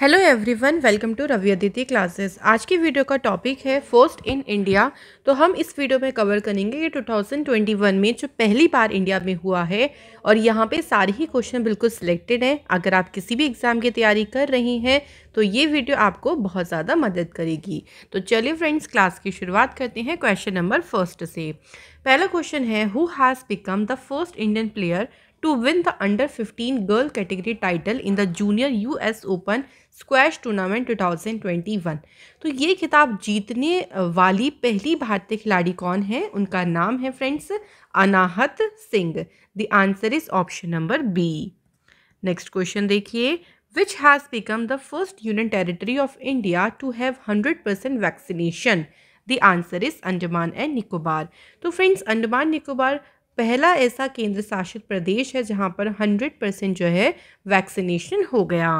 Hello everyone welcome to Ravi Aditi classes आज की video का टॉपिक है फर्स्ट इन इंडिया तो हम इस वीडियो में कवर करेंगे ये 2021 में जो पहली बार इंडिया में हुआ है और यहाँ पे सारे ही क्वेश्चन बिल्कुल सिलेक्टेड हैं अगर आप किसी भी एग्ज़ाम की तैयारी कर रही हैं तो ये वीडियो आपको बहुत ज़्यादा मदद करेगी तो चलिए फ्रेंड्स क्लास की शुरुआत करते हैं क्वेश्चन नंबर फर्स्ट से पहला क्वेश्चन है who has become the first Indian player to win the under 15 girl category title in the junior S open squash tournament 2021 तो ये खिताब जीतने वाली पहली भारतीय खिलाड़ी कौन है उनका नाम है friends Anahat Singh the answer is option number B next question देखिए which has become the first union territory of India to have hundred percent vaccination the answer is Andaman and Nicobar तो फ्रेंड्स अंडमान निकोबार पहला ऐसा केंद्र शासित प्रदेश है जहाँ पर हंड्रेड परसेंट जो है वैक्सीनेशन हो गया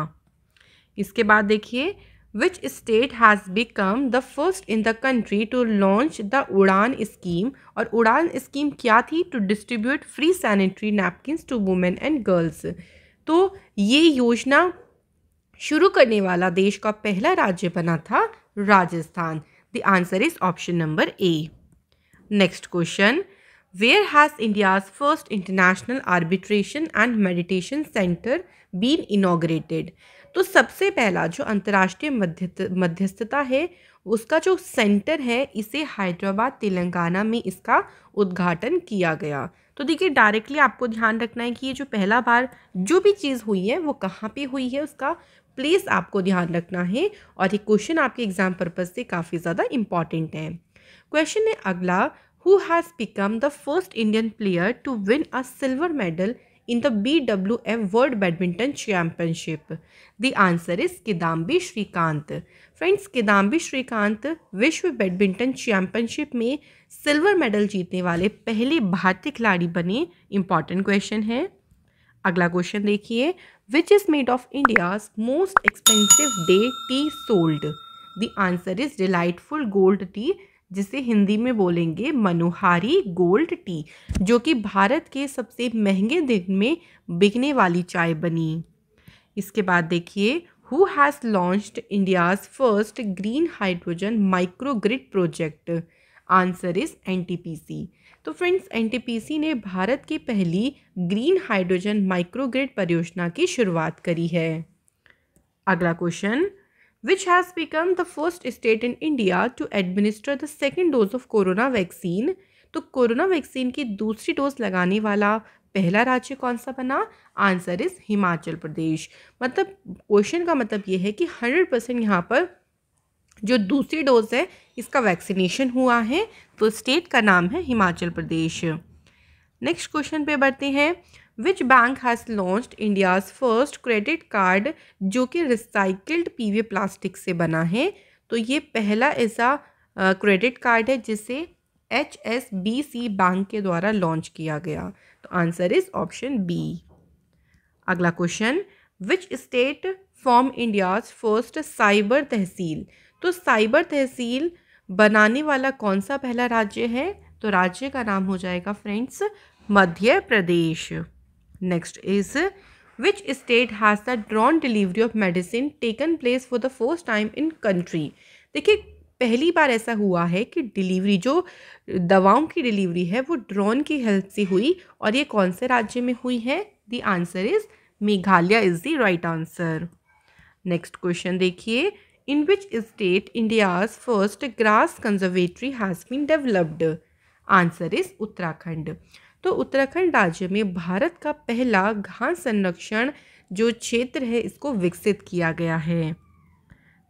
इसके बाद देखिए which state has become the first in the country to launch the Udaan scheme और उड़ान स्कीम क्या थी to distribute free sanitary napkins to women and girls तो ये योजना शुरू करने वाला देश का पहला राज्य बना था Rajasthan the answer is option number A next question where has India's first international arbitration and meditation centre been inaugurated तो सबसे पहला जो अंतर्राष्ट्रीय मध्य मध्यस्थता है उसका जो सेंटर है इसे हैदराबाद तेलंगाना में इसका उद्घाटन किया गया तो देखिए डायरेक्टली आपको ध्यान रखना है कि ये जो पहला बार जो भी चीज़ हुई है वो कहाँ पे हुई है उसका प्लेस आपको ध्यान रखना है और ये क्वेश्चन आपके एग्ज़ाम पर्पज़ से काफ़ी ज़्यादा इम्पॉर्टेंट है क्वेश्चन है अगला who has become the first Indian player to win a silver medal B W F world badminton championship the answer is Kidambi Srikanth friends Kidambi Srikanth विश्व बैडमिंटन चैंपियनशिप में सिल्वर मेडल जीतने वाले पहले भारतीय खिलाड़ी बने इंपॉर्टेंट क्वेश्चन है अगला क्वेश्चन देखिए which is made of India's most expensive day tea sold the answer is delightful gold tea जिसे हिंदी में बोलेंगे मनोहारी गोल्ड टी जो कि भारत के सबसे महंगे दिन में बिकने वाली चाय बनी इसके बाद देखिए who has launched India's first green hydrogen microgrid project answer is N तो फ्रेंड्स एन ने भारत की पहली ग्रीन हाइड्रोजन माइक्रोग्रिड परियोजना की शुरुआत करी है अगला question which has become the first state in India to administer the second dose of corona vaccine तो कोरोना वैक्सीन की दूसरी डोज लगाने वाला पहला राज्य कौन सा बना आंसर इज़ हिमाचल प्रदेश मतलब क्वेश्चन का मतलब ये है कि हंड्रेड परसेंट यहाँ पर जो दूसरी डोज है इसका वैक्सीनेशन हुआ है तो स्टेट का नाम है हिमाचल प्रदेश नेक्स्ट क्वेश्चन पे बढ़ते हैं which bank has launch India's first credit card जो कि रिसाइकल्ड वी प्लास्टिक से बना है तो ये पहला ऐसा क्रेडिट कार्ड है जिसे H S B C bank के द्वारा लॉन्च किया गया तो आंसर इज ऑप्शन बी अगला question which state form India's first cyber tehsil तो साइबर तहसील बनाने वाला कौन सा पहला राज्य है तो राज्य का नाम हो जाएगा friends Madhya Pradesh next is which state has the drone delivery of medicine taken place for the first time in country देखिए पहली बार ऐसा हुआ है कि डिलीवरी जो दवाओं की डिलीवरी है वो ड्रोन की हेल्प से हुई और ये कौन से राज्य में हुई है the answer is Meghalaya is the right answer next question देखिए in which state India's first grass conservatory has been developed answer is Uttarakhand तो उत्तराखंड राज्य में भारत का पहला घास संरक्षण जो क्षेत्र है इसको विकसित किया गया है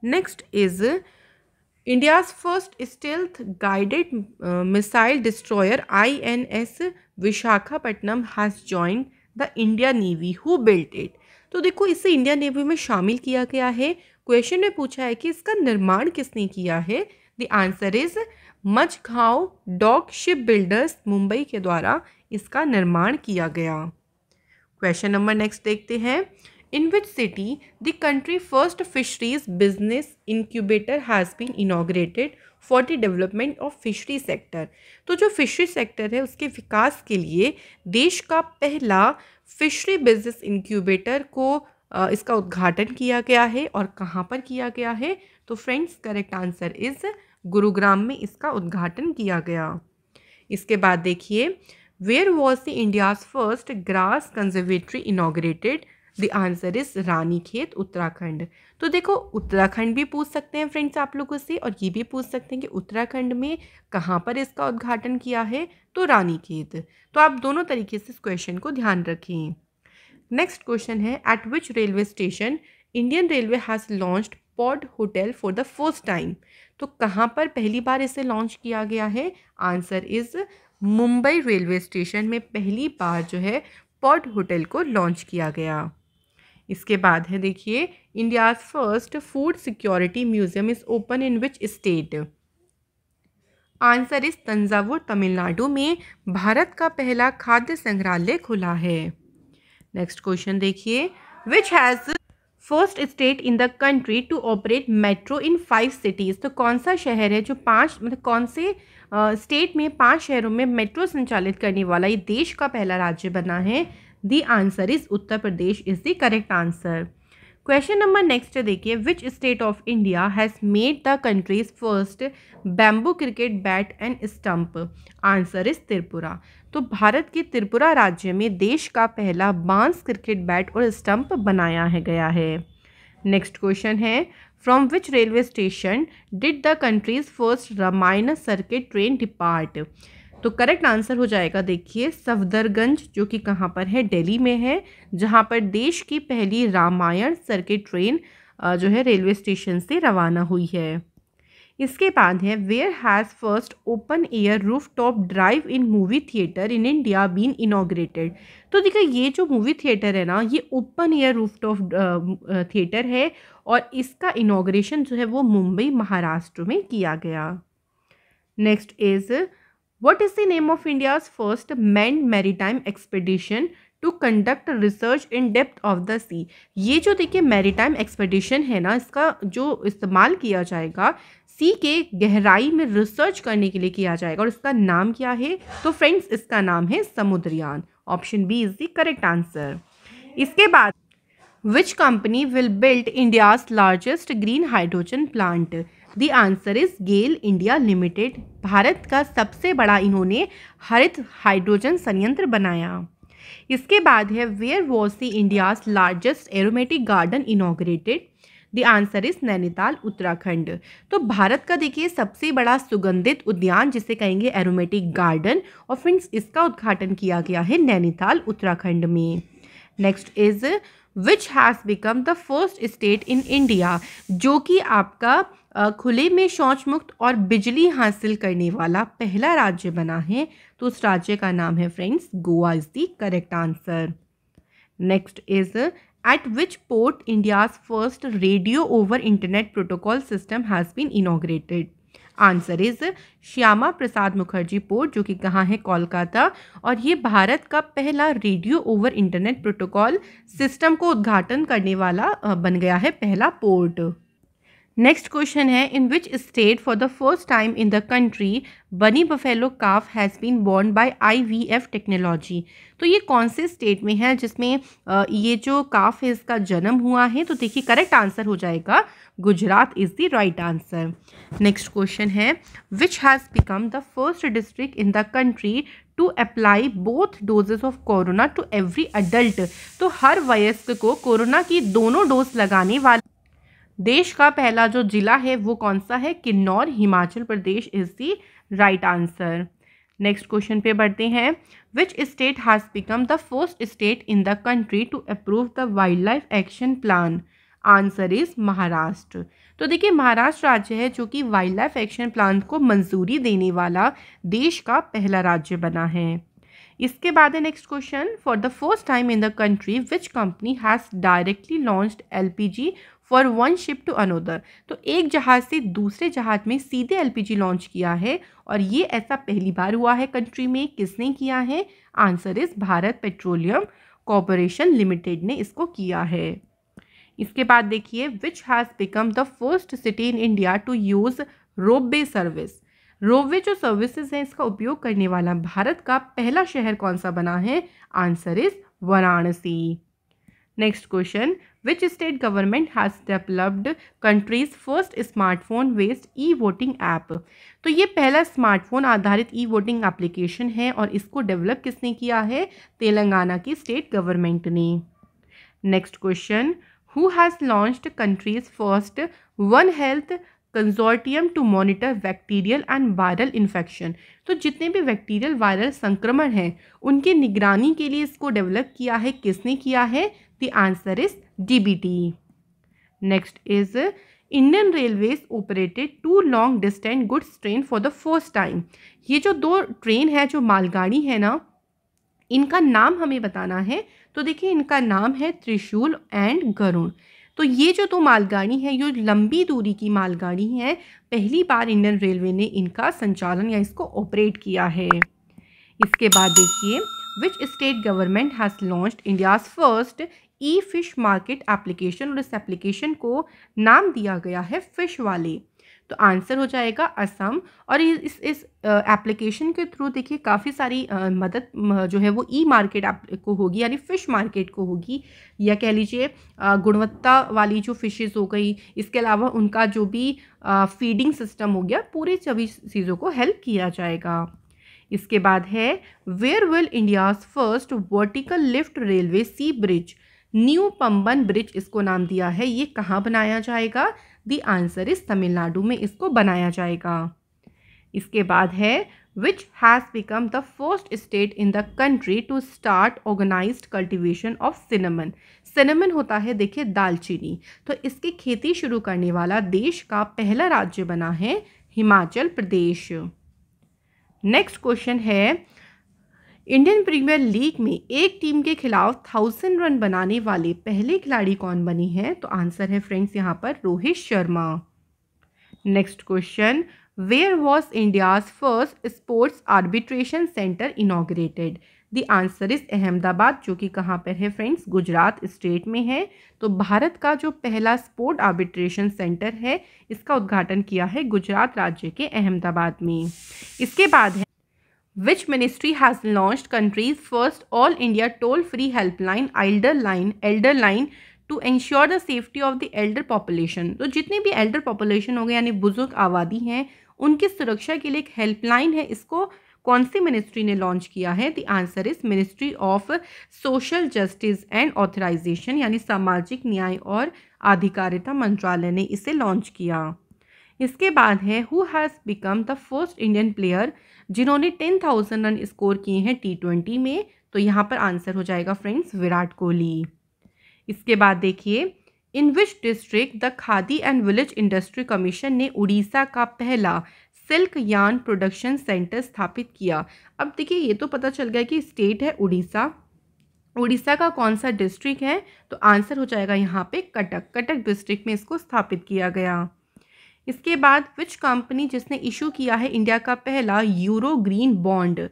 next is India's first stealth guided missile destroyer I N S Visakhapatnam has join the India navy who built it तो देखो इसे इंडिया नेवी में शामिल किया गया है क्वेश्चन में पूछा है कि इसका निर्माण किसने किया है the answer is Mazagon dock ship builders Mumbai के द्वारा इसका निर्माण किया गया क्वेश्चन नंबर नेक्स्ट देखते हैं in which city the country first fisheries business incubator has been inaugurated for the development of fishery sector तो जो फिशरी सेक्टर है उसके विकास के लिए देश का पहला फिशरी बिजनेस इंक्यूबेटर को इसका उद्घाटन किया गया है और कहाँ पर किया गया है तो friends correct answer is Gurugram में इसका उद्घाटन किया गया इसके बाद देखिए Where was the India's first grass conservatory inaugurated? The answer is Ranikhet Uttarakhand तो देखो उत्तराखंड भी पूछ सकते हैं फ्रेंड्स आप लोगों से और ये भी पूछ सकते हैं कि उत्तराखंड में कहाँ पर इसका उद्घाटन किया है तो रानी खेत तो आप दोनों तरीके से इस क्वेश्चन को ध्यान रखें नेक्स्ट क्वेश्चन है at which railway station Indian railway has launched pod hotel for the first time तो कहाँ पर पहली बार इसे लॉन्च किया गया है answer is Mumbai railway station में पहली बार जो है पॉड होटल को लॉन्च किया गया इसके बाद है देखिए India's first food security museum is open in which state answer is Thanjavur Tamil Nadu में भारत का पहला खाद्य संग्रहालय खुला है नेक्स्ट क्वेश्चन देखिए which has first state in the country to operate metro in five cities तो कौन सा शहर है जो पांच मतलब कौन से स्टेट में पांच शहरों में मेट्रो संचालित करने वाला ये देश का पहला राज्य बना है the answer is Uttar Pradesh is the correct answer question number next देखिए which state of India has made the country's first bamboo cricket bat and stump answer is Tripura तो भारत के त्रिपुरा राज्य में देश का पहला बांस क्रिकेट बैट और स्टंप बनाया है गया है नेक्स्ट क्वेश्चन है from which railway station did the country's first Ramayan circuit train depart तो करेक्ट आंसर हो जाएगा देखिए सफदरगंज जो कि कहाँ पर है दिल्ली में है जहाँ पर देश की पहली रामायण सर्किट ट्रेन जो है रेलवे स्टेशन से रवाना हुई है इसके बाद है where has first open air roof top drive in movie theatre in India been inaugurated तो देखिए ये जो मूवी थिएटर है ना ये open air roof top theatre है और इसका इनाग्रेशन जो है वो मुंबई महाराष्ट्र में किया गया next is What is the name of India's first manned maritime expedition to conduct research in depth of the sea ये जो देखिए मेरीटाइम एक्सपेडिशन है ना इसका जो इस्तेमाल किया जाएगा सी के गहराई में रिसर्च करने के लिए किया जाएगा और इसका नाम क्या है तो फ्रेंड्स इसका नाम है Samudrayaan option B is the correct answer इसके बाद which company will build India's largest green hydrogen plant the answer is GAIL India limited Bharat का सबसे बड़ा इन्होंने हरित हाइड्रोजन संयंत्र बनाया इसके बाद है where was the India's largest aromatic garden inaugurated the answer is Nainital Uttarakhand तो भारत का देखिए सबसे बड़ा सुगंधित उद्यान जिसे कहेंगे एरोमेटिक गार्डन और फ्रेंड्स इसका उद्घाटन किया गया है नैनीताल उत्तराखंड में next is which has become the first state in India जो कि आपका खुले में शौच मुक्त और बिजली हासिल करने वाला पहला राज्य बना है तो उस राज्य का नाम है friends Goa is the correct answer next is at which port India's first radio over internet protocol system has been inaugurated answer is Shyama Prasad Mukherjee port जो कि कहाँ है कोलकाता और ये भारत का पहला radio over internet protocol system को उद्घाटन करने वाला बन गया है पहला पोर्ट नेक्स्ट क्वेश्चन है in which state for the first time in the country Banni buffalo calf has been born by IVF technology तो ये कौन से स्टेट में है जिसमें ये जो काफ है इसका जन्म हुआ है तो देखिए करेक्ट आंसर हो जाएगा Gujarat is the right answer next question है which has become the first district in the country to apply both doses of corona to every adult तो हर वयस्क को कोरोना की दोनों डोज लगाने वाले देश का पहला जो ज़िला है वो कौन सा है Kinnaur Himachal Pradesh is the right answer next question पे बढ़ते हैं which state has become the first state in the country to approve the wildlife action plan answer is Maharashtra तो देखिए महाराष्ट्र राज्य है जो कि वाइल्ड लाइफ एक्शन प्लान को मंजूरी देने वाला देश का पहला राज्य बना है इसके बाद है next question for the first time in the country which company has directly launched LPG for one ship to another तो एक जहाज़ से दूसरे जहाज़ में सीधे एलपीजी लॉन्च किया है और ये ऐसा पहली बार हुआ है कंट्री में किसने किया है answer is Bharat petroleum corporation limited ने इसको किया है इसके बाद देखिए which has become the first city in India to use ropeway service ropeway जो सर्विसेज हैं इसका उपयोग करने वाला भारत का पहला शहर कौन सा बना है answer is Varanasi next question which state government has developed country's first smartphone based e voting app तो ये पहला स्मार्टफोन आधारित ई वोटिंग एप्लीकेशन है और इसको डेवलप किसने किया है तेलंगाना की स्टेट गवर्नमेंट ने next question who has launched country's first one health consortium to monitor bacterial and viral infection तो जितने भी बैक्टीरियल वायरल संक्रमण हैं उनकी निगरानी के लिए इसको डेवलप किया है किसने किया है The answer is DBT. Next is Indian railways operated two long distance goods train for the first time ये जो दो ट्रेन है जो मालगाड़ी है ना इनका नाम हमें बताना है तो देखिए इनका नाम है त्रिशूल एंड गरुण तो ये जो दो तो मालगाड़ी है ये लंबी दूरी की मालगाड़ी है पहली बार इंडियन रेलवे ने इनका संचालन या इसको ऑपरेट किया है इसके बाद देखिए which state government has launch India's first e fish market application और इस एप्लीकेशन को नाम दिया गया है फिश वाले तो आंसर हो जाएगा असम और इस इस एप्लीकेशन के थ्रू देखिए काफ़ी सारी आ, मदद जो है वो ई मार्केट को होगी यानी फ़िश मार्केट को होगी या कह लीजिए गुणवत्ता वाली जो फ़िशेज़ हो गई इसके अलावा उनका जो भी आ, फीडिंग सिस्टम हो गया पूरे सभी चीज़ों को हेल्प किया जाएगा इसके बाद है where will India's first vertical lift railway sea bridge new Pamban bridge इसको नाम दिया है ये कहाँ बनाया जाएगा दी आंसर इज तमिलनाडु में इसको बनाया जाएगा इसके बाद है which has become the first state in the country to start organise cultivation of cinnamon cinnamon होता है देखिए दालचीनी तो इसकी खेती शुरू करने वाला देश का पहला राज्य बना है हिमाचल प्रदेश नेक्स्ट क्वेश्चन है इंडियन प्रीमियर लीग में एक टीम के खिलाफ थाउजेंड रन बनाने वाले पहले खिलाड़ी कौन बनी है तो आंसर है फ्रेंड्स यहाँ पर Rohit Sharma next question where was India's first sports arbitration centre inaugurated the answer is Ahmedabad जो कि कहाँ पर है फ्रेंड्स गुजरात स्टेट में है तो भारत का जो पहला स्पोर्ट आर्बिट्रेशन सेंटर है इसका उद्घाटन किया है गुजरात राज्य के अहमदाबाद में इसके बाद है which ministry has launched country's first all india toll free helpline elder line elder line to ensure the safety of the elder population तो जितनी भी एल्डर पॉपुलेशन हो गए यानी बुजुर्ग आबादी हैं उनकी सुरक्षा के लिए एक हेल्पलाइन है इसको कौन सी मिनिस्ट्री ने लॉन्च किया है the answer is ministry of social justice and authorisation यानी सामाजिक न्याय और आधिकारिता मंत्रालय ने इसे लॉन्च किया इसके बाद है who has become the first Indian player जिन्होंने टेन थाउजेंड रन स्कोर किए हैं टी ट्वेंटी में तो यहाँ पर आंसर हो जाएगा फ्रेंड्स विराट कोहली इसके बाद देखिए in which district the khadi and village industry commission ने उड़ीसा का पहला सिल्क यान प्रोडक्शन सेंटर स्थापित किया अब देखिए ये तो पता चल गया कि स्टेट है उड़ीसा उड़ीसा का कौन सा डिस्ट्रिक्ट है तो आंसर हो जाएगा यहाँ पे कटक कटक डिस्ट्रिक्ट में इसको स्थापित किया गया इसके बाद विच कंपनी जिसने इशू किया है इंडिया का पहला euro green bond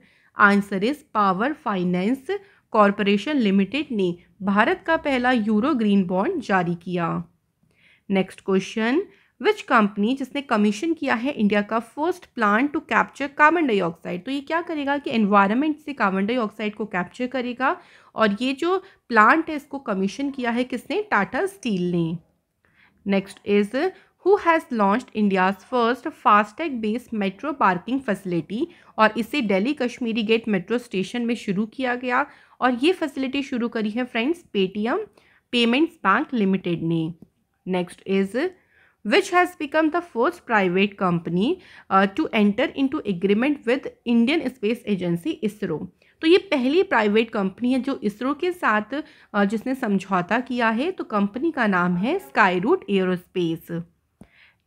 answer is power finance corporation limited ने भारत का पहला यूरो ग्रीन बॉन्ड जारी किया नेक्स्ट क्वेश्चन विच कंपनी जिसने कमीशन किया है इंडिया का first plan to capture carbon dioxide तो ये क्या करेगा कि एनवायरनमेंट से कार्बन डाइऑक्साइड को कैप्चर करेगा और ये जो प्लांट है इसको कमीशन किया है किसने टाटा स्टील ने next is who has launched India's first FASTag based metro parking facility और इसे Delhi Kashmiri gate metro station में शुरू किया गया और ये फैसिलिटी शुरू करी है friends Paytm payments bank limited ने next is which has become the first private company to enter enter into agreement with Indian Space Agency तो ये पहली प्राइवेट कंपनी है जो इसरो के साथ uh, जिसने समझौता किया है तो कंपनी का नाम है Skyroot aerospace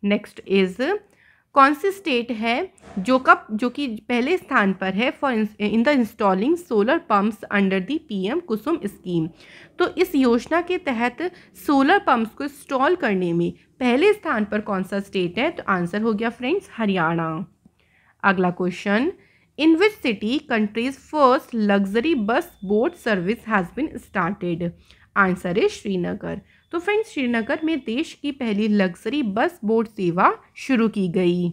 next is कौन सी स्टेट है जो कब जो कि पहले स्थान पर है for in the installing solar pumps under the PM Kusum scheme तो इस योजना के तहत सोलर पंप्स को इंस्टॉल करने में पहले स्थान पर कौन सा स्टेट है तो आंसर हो गया फ्रेंड्स हरियाणा अगला question in which city country's first luxury bus boat service has been started answer है श्रीनगर तो फ्रेंड्स श्रीनगर में देश की पहली लग्जरी बस बोर्ड सेवा शुरू की गई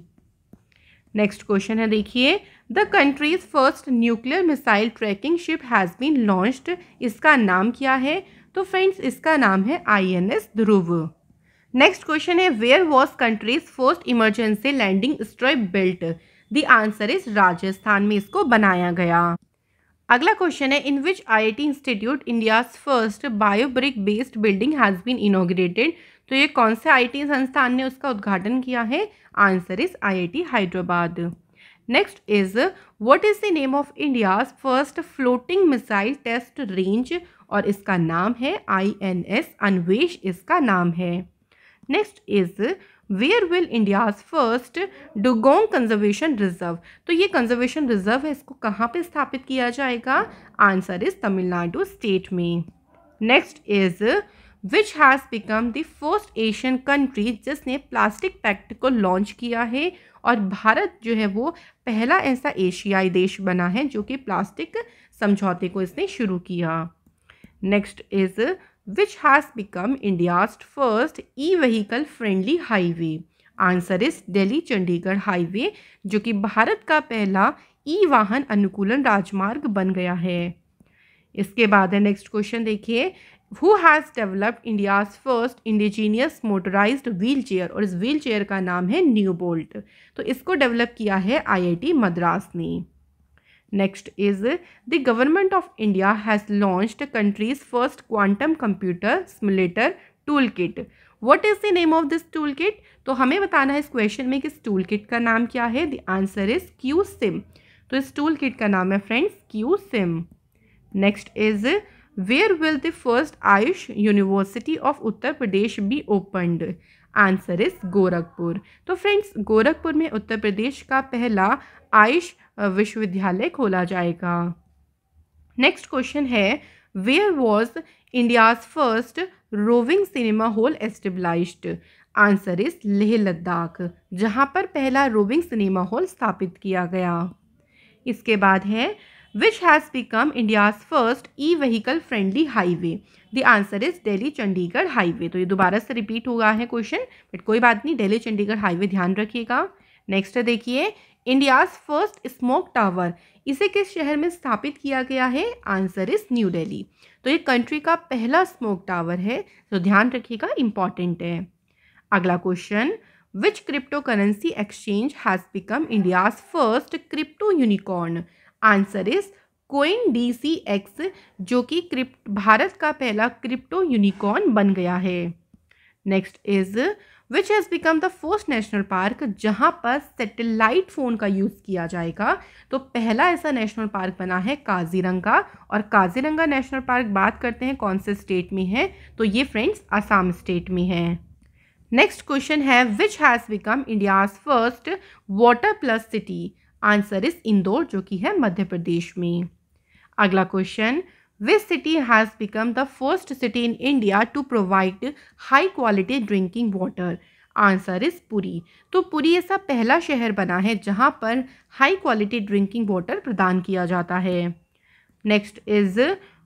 नेक्स्ट क्वेश्चन है देखिए the country's first nuclear missile tracking ship has been launched इसका नाम क्या है तो फ्रेंड्स इसका नाम है आईएनएस ध्रुव नेक्स्ट क्वेश्चन है where was country's first emergency landing stripe built the answer is Rajasthan में इसको बनाया गया अगला क्वेश्चन है in which I I T institute India's first biobrick based building has been inaugurated तो ये कौन से आईटी संस्थान ने उसका उद्घाटन किया है answer is IIT Hyderabad next is what is the name of India's first floating missile test range और इसका नाम है एस अनवेश इसका नाम है next is where will India's first dugong conservation reserve तो ये कंजर्वेशन रिजर्व है इसको कहाँ पे स्थापित किया जाएगा आंसर इज तमिलनाडु स्टेट में next is which has become the first Asian country जिसने प्लास्टिक पैक्ट को लॉन्च किया है और भारत जो है वो पहला ऐसा एशियाई देश बना है जो कि प्लास्टिक समझौते को इसने शुरू किया next is which has become India's first e-vehicle friendly highway? Answer is Delhi Chandigarh highway जो कि भारत का पहला ई वाहन अनुकूलन राजमार्ग बन गया है इसके बाद है नेक्स्ट क्वेश्चन देखिए who has developed India's first indigenous motorise wheelchair और इस व्हील चेयर का नाम है न्यू बोल्ट तो इसको डेवलप किया है आई आई टी मद्रास ने next is the government of India has launch country's first quantum computer simulator toolkit what is the name of this toolkit तो हमें बताना है इस क्वेश्चन में कि इस टूल किट का नाम क्या है the answer is QSim तो इस टूल किट का नाम है friends QSim next is where will the first Ayush university of Uttar Pradesh be opened answer is Gorakhpur तो फ्रेंड्स गोरखपुर में उत्तर प्रदेश का पहला आयुष विश्वविद्यालय खोला जाएगा नेक्स्ट क्वेश्चन है where was India's first roving cinema hall establish answer is Leh Ladakh जहाँ पर पहला रोविंग सिनेमा हॉल स्थापित किया गया इसके बाद है which has become India's first e vehicle friendly highway the answer is Delhi Chandigarh highway तो ये दोबारा से रिपीट हुआ है क्वेश्चन बट कोई बात नहीं डेली चंडीगढ़ हाईवे ध्यान रखिएगा नेक्स्ट देखिए इंडियाज़ फर्स्ट स्मोक टावर इसे किस शहर में स्थापित किया गया है आंसर इज़ न्यू दिल्ली तो ये कंट्री का पहला स्मोक टावर है तो ध्यान रखिएगा इंपॉर्टेंट है अगला question which cryptocurrency exchange has become India's first crypto unicorn answer is CoinDCX जो कि क्रिप्ट भारत का पहला क्रिप्टो यूनिकॉर्न बन गया है next is which has become the first national park जहाँ पर सेटेलाइट फ़ोन का यूज़ किया जाएगा तो पहला ऐसा नेशनल पार्क बना है काजीरंगा और काजीरंगा नेशनल पार्क बात करते हैं कौन से स्टेट में है तो ये फ्रेंड्स आसाम स्टेट में है नेक्स्ट क्वेश्चन है which has become India's first water plus city answer is Indore जो कि है मध्य प्रदेश में अगला question This city has become the first city in India to provide high quality drinking water. Answer is Puri तो पुरी ऐसा पहला शहर बना है जहाँ पर हाई क्वालिटी ड्रिंकिंग वाटर प्रदान किया जाता है next is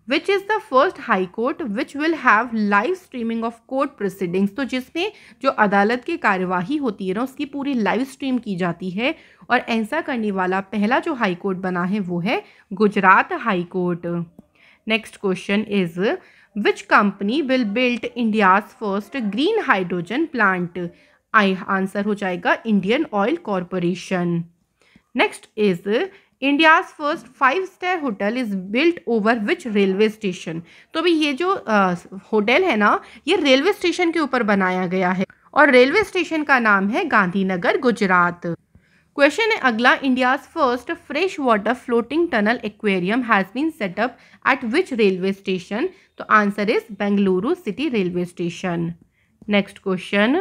which is the first high court which will have live streaming of court proceedings तो जिसमें जो अदालत की कार्यवाही होती है ना उसकी पूरी लाइव स्ट्रीम की जाती है और ऐसा करने वाला पहला जो हाई कोर्ट बना है वो है Gujarat high court next question is which company will build India's first green hydrogen plant आई आंसर हो जाएगा Indian oil corporation next is India's first five star hotel is built over which railway station तो भी ये जो hotel है ना ये रेलवे स्टेशन के ऊपर बनाया गया है और रेलवे स्टेशन का नाम है गांधीनगर गुजरात क्वेश्चन है अगला India's first fresh water floating tunnel aquarium has been set up at which railway station तो answer is Bengaluru city railway station next question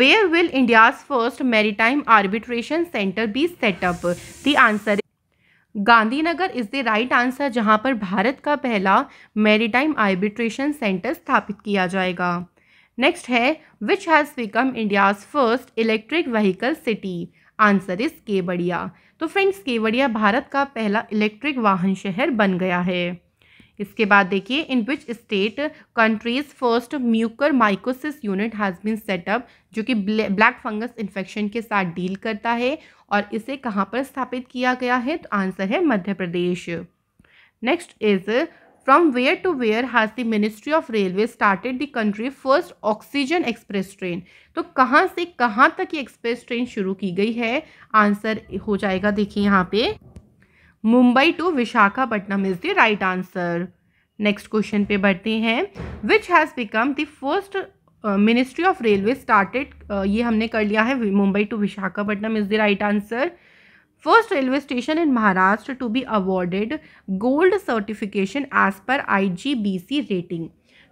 where will India's first maritime arbitration centre be set up the answer Gandhinagar is the right answer जहां पर भारत का पहला maritime arbitration centre स्थापित किया जाएगा next है which has become India's first electric vehicle city answer is Kevadia तो friends Kevadia Bharat का पहला इलेक्ट्रिक वाहन शहर बन गया है इसके बाद देखिए in which state country's first mucormycosis unit has been set up जो कि ब्लैक फंगस इन्फेक्शन के साथ डील करता है और इसे कहाँ पर स्थापित किया गया है तो आंसर है Madhya Pradesh next is From where to where has the Ministry of Railway started the country first oxygen express train? तो कहाँ से कहाँ तक ये एक्सप्रेस ट्रेन शुरू की गई है आंसर हो जाएगा देखिए यहाँ पे Mumbai to Visakhapatnam is the right answer next question पे बढ़ते हैं which has become the first ministry of railway started ये हमने कर लिया है Mumbai to Visakhapatnam is the right answer first railway station in Maharashtra to be awarded gold certification as per IGBC rating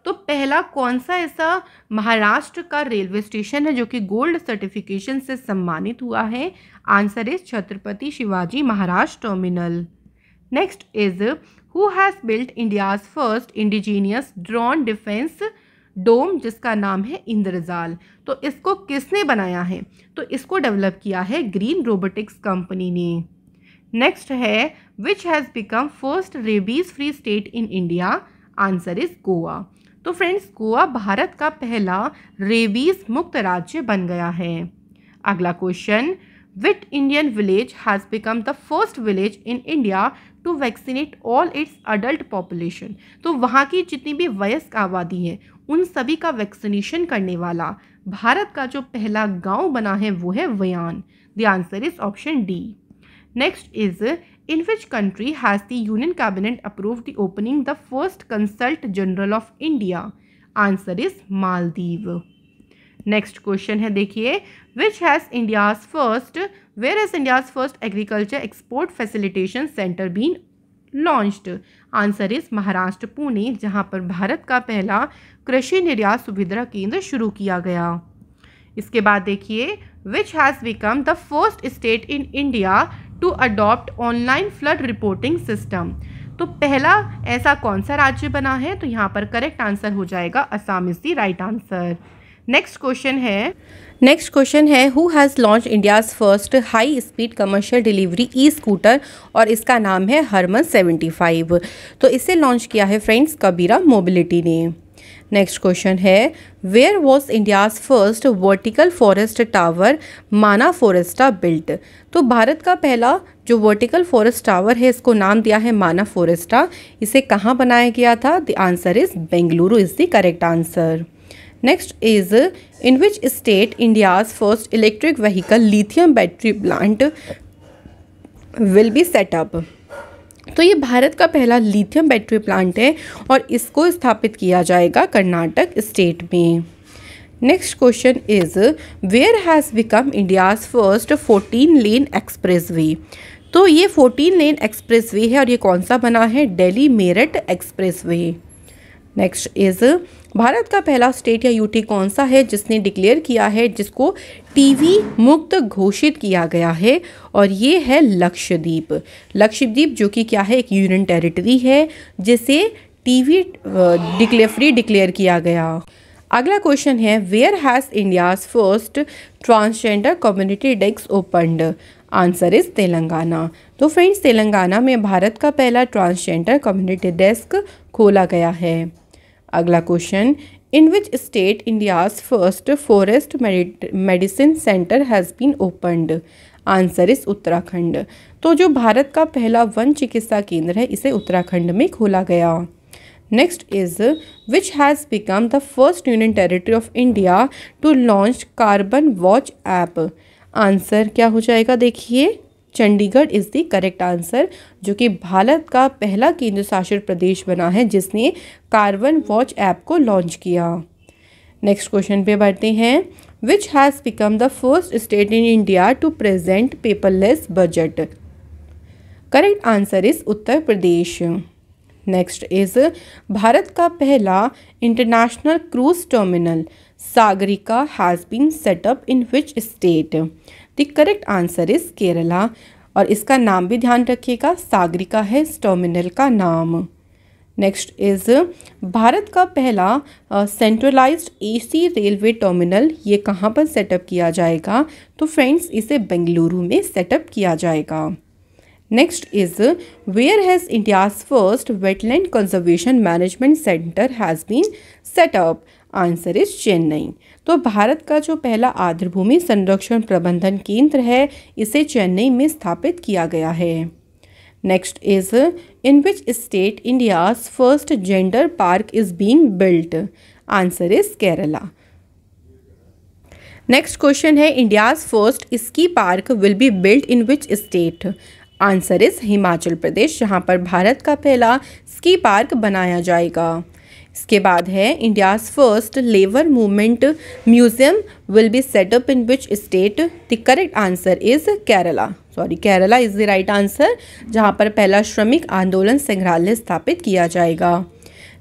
तो पहला कौन सा ऐसा महाराष्ट्र का रेलवे स्टेशन है जो कि गोल्ड सर्टिफिकेशन से सम्मानित हुआ है answer is Chhatrapati Shivaji Maharaj terminal next is who has built India's first indigenous drone defence dome जिसका नाम है इंद्रजाल तो इसको किसने बनाया है तो इसको डेवलप किया है ग्रीन रोबोटिक्स कंपनी ने नेक्स्ट है which has become first rabies free state in India answer is Goa तो फ्रेंड्स गोवा भारत का पहला रेबीज़ मुक्त राज्य बन गया है अगला question which Indian village has become the first village in India to vaccinate all its adult population तो वहाँ की जितनी भी वयस्क आबादी है उन सभी का वैक्सीनेशन करने वाला भारत का जो पहला गांव बना है वो है Weyan the answer is option D next is in which country has the union cabinet approve the opening the first consult general of India answer is Maldives next question है देखिए which has India's first where has India's first agriculture export facilitation centre been launched answer is Maharashtra Pune जहाँ पर भारत का पहला कृषि निर्यात सुविधा केंद्र शुरू किया गया इसके बाद देखिए which has become the first state in India to adopt online flood reporting system तो पहला ऐसा कौन सा राज्य बना है तो यहाँ पर करेक्ट आंसर हो जाएगा Assam is the right answer next question है नेक्स्ट क्वेश्चन है who has launch India's first high speed commercial delivery e scooter और इसका नाम है हरमन 75 तो इसे लॉन्च किया है फ्रेंड्स कबीरा मोबिलिटी ने नेक्स्ट क्वेश्चन है where was India's first vertical forest tower Mana Foresta built तो भारत का पहला जो वर्टिकल फॉरेस्ट टावर है इसको नाम दिया है माना फॉरेस्टा इसे कहाँ बनाया गया था the answer is Bengaluru is the correct answer next is in which state India's first electric vehicle lithium battery plant will be set up तो ये भारत का पहला लिथियम बैटरी प्लांट है और इसको स्थापित किया जाएगा कर्नाटक स्टेट में next question is where has become India's first 14 lane expressway तो ये 14 लेन एक्सप्रेस वे है और ये कौन सा बना है Delhi Meerut expressway next is Bharat का पहला स्टेट या यूटी कौन सा है जिसने डिक्लेयर किया है जिसको टीवी मुक्त घोषित किया गया है और ये है लक्षद्वीप लक्षद्वीप जो कि क्या है एक यूनियन टेरिटरी है जिसे टीवी डिक्लेयर फ्री डिक्लेयर किया गया अगला क्वेश्चन है where has India's first transgender community desk opened answer is Telangana तो फ्रेंड्स तेलंगाना में भारत का पहला ट्रांसजेंडर कम्युनिटी डेस्क खोला गया है अगला question in which state India's first forest medicine centre has been opened answer is Uttarakhand तो जो भारत का पहला वन चिकित्सा केंद्र है इसे उत्तराखंड में खोला गया next is which has become the first union territory of India to launch carbon watch app answer क्या हो जाएगा देखिए Chandigarh is the correct answer जो कि भारत का पहला केंद्र शासित प्रदेश बना है जिसने कार्बन वॉच ऐप को लॉन्च किया नेक्स्ट क्वेश्चन पे बढ़ते हैं which has become the first state in India to present paperless budget correct answer is Uttar Pradesh next is Bharat का पहला international cruise terminal Sagarika has been set up in which state the correct answer is Kerala और इसका नाम भी ध्यान रखिएगा सागरिका है इस टर्मिनल का नाम नेक्स्ट इज़ भारत का पहला सेंट्रलाइज्ड एसी रेलवे टर्मिनल ये कहाँ पर सेटअप किया जाएगा तो फ्रेंड्स इसे बेंगलुरु में सेटअप किया जाएगा next is where has India's first wetland conservation management centre has been set up answer is Chennai तो भारत का जो पहला आर्द्रभूमि संरक्षण प्रबंधन केंद्र है इसे चेन्नई में स्थापित किया गया है next is in which state India's first gender park is being built answer is Kerala next question है India's first ski park will be built in which state answer is Himachal Pradesh जहाँ पर भारत का पहला स्की पार्क बनाया जाएगा इसके बाद है India's first labour movement museum will be set up in which state the correct answer is Kerala sorry Kerala is the right answer जहाँ पर पहला श्रमिक आंदोलन संग्रहालय स्थापित किया जाएगा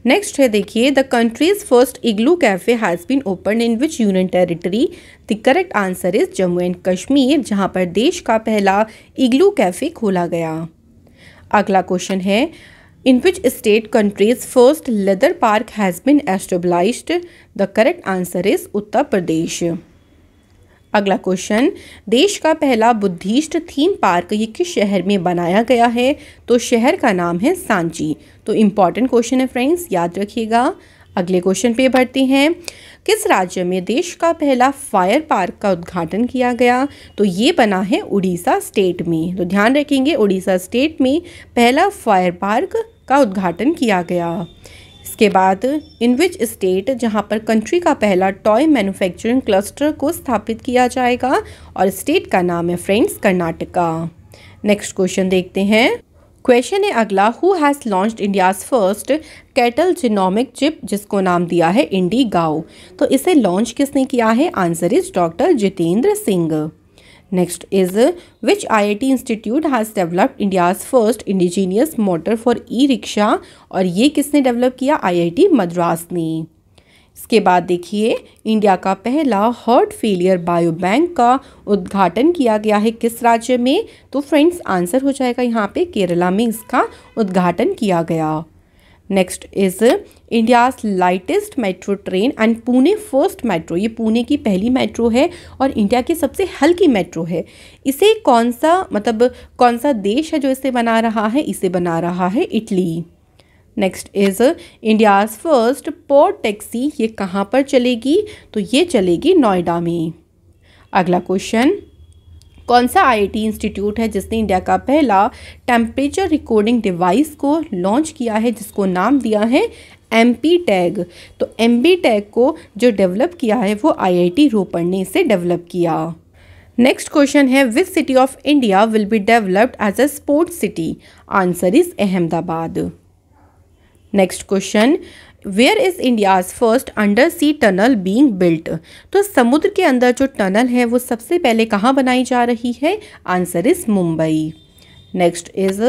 नेक्स्ट है देखिए the country's first igloo cafe has been open in which union territory the correct answer is Jammu and Kashmir जहाँ पर देश का पहला इग्लू कैफे खोला गया अगला क्वेश्चन है In which state country's first leather park has been established? The correct answer is Uttar Pradesh. अगला क्वेश्चन देश का पहला बुद्धिस्ट थीम पार्क ये किस शहर में बनाया गया है तो शहर का नाम है सांची तो इम्पॉर्टेंट क्वेश्चन है फ्रेंड्स याद रखिएगा अगले क्वेश्चन पे बढ़ते हैं किस राज्य में देश का पहला फायर पार्क का उद्घाटन किया गया तो ये बना है उड़ीसा स्टेट में तो ध्यान रखेंगे उड़ीसा स्टेट में पहला फायर पार्क का उद्घाटन किया गया इसके बाद इन विच स्टेट जहां पर कंट्री का पहला टॉय मैन्युफैक्चरिंग क्लस्टर को स्थापित किया जाएगा और स्टेट का नाम है फ्रेंड्स कर्नाटका नेक्स्ट क्वेश्चन देखते हैं क्वेश्चन है अगला who has launch India's first cattle genomic chip जिसको नाम दिया है इंडी गाओ तो इसे लॉन्च किसने किया है answer is doctor Jitendra Singh next is which I I T institute has developed India's first indigenous motor for e rickshaw और ये किसने डेवलप किया टी मद्रास ने इसके बाद देखिए इंडिया का पहला हर्ट फेलियर बायो बैंक का उद्घाटन किया गया है किस राज्य में तो फ्रेंड्स आंसर हो जाएगा यहाँ पे केरला में इसका उद्घाटन किया गया next is India's lightest metro train and Pune first metro ये पुणे की पहली मेट्रो है और इंडिया की सबसे हल्की मेट्रो है इसे कौन सा मतलब कौन सा देश है जो इसे बना रहा है इसे बना रहा है Italy next is India's first port taxi ये कहाँ पर चलेगी तो ये चलेगी नोएडा में अगला क्वेश्चन कौन सा आईआईटी इंस्टीट्यूट है जिसने इंडिया का पहला टेम्परेचर रिकॉर्डिंग डिवाइस को लॉन्च किया है जिसको नाम दिया है एम पी टैग तो एम बी टैग को जो डेवलप किया है वो टी रोपड़ ने इसे डेवलप किया नेक्स्ट क्वेश्चन है which city of India will be developed as a sports city answer is Ahmedabad next question where is India's first under sea tunnel being built तो समुद्र के अंदर जो टनल है वो सबसे पहले कहाँ बनाई जा रही है answer is Mumbai next is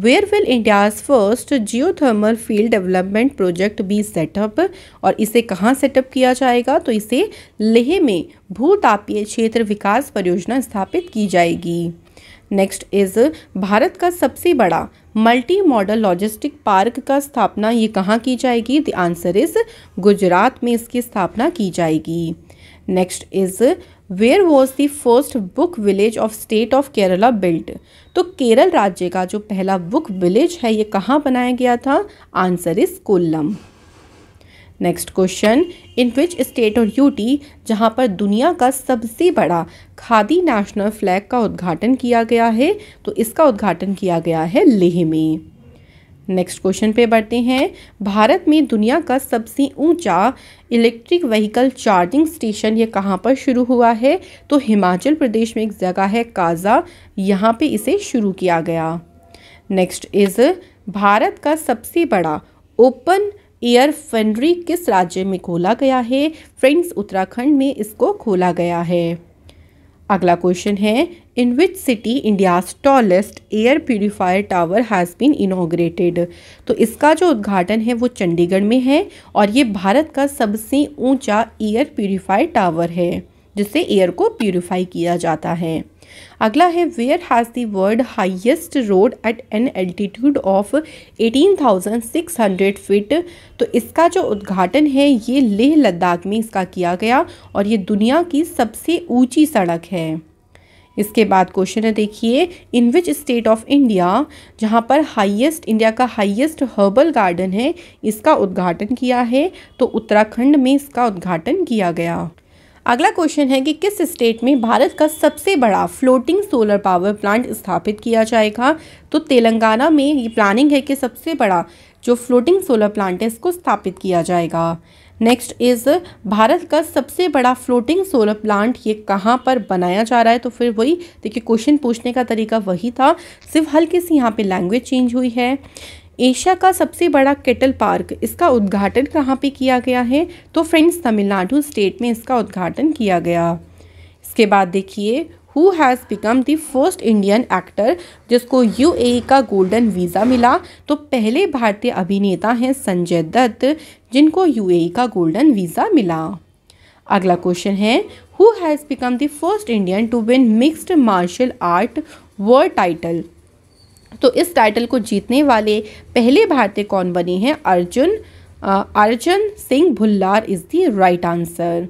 where will India's first geothermal field development project be set up और इसे कहाँ सेटअप किया जाएगा तो इसे लेह में भूतापीय क्षेत्र विकास परियोजना स्थापित की जाएगी नेक्स्ट इज भारत का सबसे बड़ा मल्टी मॉडल लॉजिस्टिक पार्क का स्थापना ये कहाँ की जाएगी द आंसर इज गुजरात में इसकी स्थापना की जाएगी next is where was the first book village of state of Kerala built तो केरल राज्य का जो पहला बुक विलेज है ये कहाँ बनाया गया था answer is Kollam next question in which state और यूटी जहां पर दुनिया का सबसे बड़ा खादी नेशनल फ्लैग का उद्घाटन किया गया है तो इसका उद्घाटन किया गया है लेह में नेक्स्ट क्वेश्चन पे बढ़ते हैं भारत में दुनिया का सबसे ऊंचा इलेक्ट्रिक व्हीकल चार्जिंग स्टेशन ये कहाँ पर शुरू हुआ है तो हिमाचल प्रदेश में एक जगह है काजा यहाँ पे इसे शुरू किया गया नेक्स्ट इज़ भारत का सबसे बड़ा ओपन एयर फेनरी किस राज्य में खोला गया है फ्रेंड्स उत्तराखंड में इसको खोला गया है अगला क्वेश्चन है in which city India's tallest air purifier tower has been inaugurated तो इसका जो उद्घाटन है वो चंडीगढ़ में है और ये भारत का सबसे ऊंचा एयर प्योरीफायर टावर है जिससे एयर को प्योरीफाई किया जाता है अगला है where has the world highest road at an altitude of 18,600 feet तो इसका जो उद्घाटन है ये लेह लद्दाख में इसका किया गया और ये दुनिया की सबसे ऊंची सड़क है इसके बाद क्वेश्चन है देखिए in which state of India जहाँ पर हाईएस्ट इंडिया का हाईएस्ट हर्बल गार्डन है इसका उद्घाटन किया है तो उत्तराखंड में इसका उद्घाटन किया गया अगला क्वेश्चन है कि किस स्टेट में भारत का सबसे बड़ा फ्लोटिंग सोलर पावर प्लांट स्थापित किया जाएगा तो तेलंगाना में ये प्लानिंग है कि सबसे बड़ा जो फ्लोटिंग सोलर प्लांट है इसको स्थापित किया जाएगा नेक्स्ट इज़ भारत का सबसे बड़ा फ्लोटिंग सोलर प्लांट ये कहाँ पर बनाया जा रहा है तो फिर वही देखिए क्वेश्चन पूछने का तरीका वही था सिर्फ हल्की सी यहाँ पे लैंग्वेज चेंज हुई है एशिया का सबसे बड़ा केटल पार्क इसका उद्घाटन कहाँ पे किया गया है तो फ्रेंड्स तमिलनाडु स्टेट में इसका उद्घाटन किया गया इसके बाद देखिए who has become the first Indian actor जिसको यू e का गोल्डन वीज़ा मिला तो पहले भारतीय अभिनेता हैं संजय दत्त जिनको यू e का गोल्डन वीज़ा मिला अगला क्वेश्चन है who has become the first Indian to win mixed martial art world title तो इस टाइटल को जीतने वाले पहले भारतीय कौन बने हैं Arjun Arjun Singh Bhullar is the right answer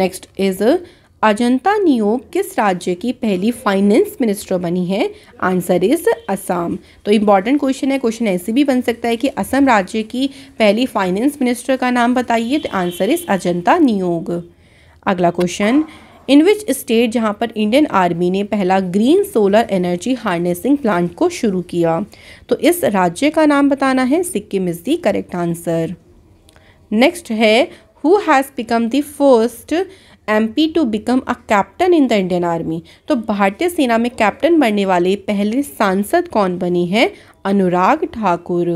next is Ajanta Neog किस राज्य की पहली फाइनेंस मिनिस्टर बनी है आंसर इज असम तो इम्पॉर्टेंट क्वेश्चन है क्वेश्चन ऐसे भी बन सकता है कि असम राज्य की पहली फाइनेंस मिनिस्टर का नाम बताइए तो आंसर इज अजंता नियोग अगला क्वेश्चन इन विच स्टेट जहाँ पर इंडियन आर्मी ने पहला green solar energy harnessing plant को शुरू किया तो इस राज्य का नाम बताना है Sikkim is the correct answer next है who has become the first M P to become a captain in the Indian army तो भारतीय सेना में कैप्टन बनने वाले पहले सांसद कौन बनी है अनुराग ठाकुर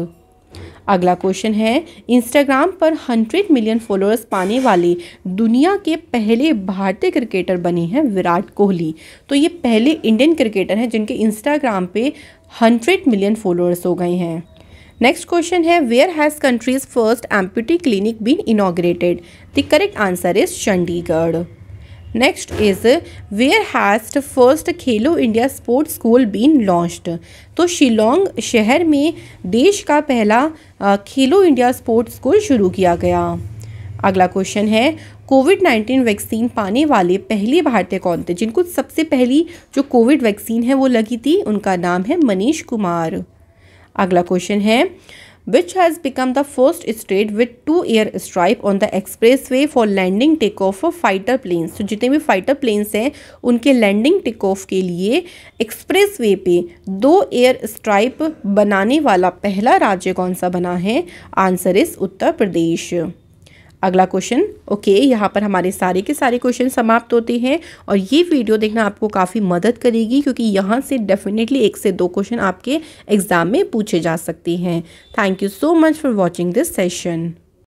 अगला क्वेश्चन है इंस्टाग्राम पर हंड्रेड मिलियन फॉलोअर्स पाने वाले दुनिया के पहले भारतीय क्रिकेटर बने हैं विराट कोहली तो ये पहले इंडियन क्रिकेटर हैं जिनके इंस्टाग्राम पे हंड्रेड मिलियन फॉलोअर्स हो गए हैं नेक्स्ट क्वेश्चन है where has country's first amputee clinic been inaugurated the correct answer is Chandigarh next is where has first Khelo India sports school been launched तो शिलोंग शहर में देश का पहला खेलो इंडिया स्पोर्ट्स स्कूल शुरू किया गया अगला क्वेश्चन है कोविड नाइन्टीन वैक्सीन पाने वाले पहले भारतीय कौन थे जिनको सबसे पहली जो कोविड वैक्सीन है वो लगी थी उनका नाम है मनीष कुमार अगला क्वेश्चन है which has become the first state with two air stripe on the expressway for landing takeoff of fighter planes so jitne bhi fighter planes hain unke landing takeoff ke liye expressway pe do air air banane wala pehla rajya kaun sa bana hai answer is uttar pradesh अगला question okay यहाँ पर हमारे सारे के सारे question समाप्त होते हैं और ये वीडियो देखना आपको काफ़ी मदद करेगी क्योंकि यहाँ से डेफिनेटली एक से दो क्वेश्चन आपके एग्ज़ाम में पूछे जा सकते हैं thank you so much for watching this session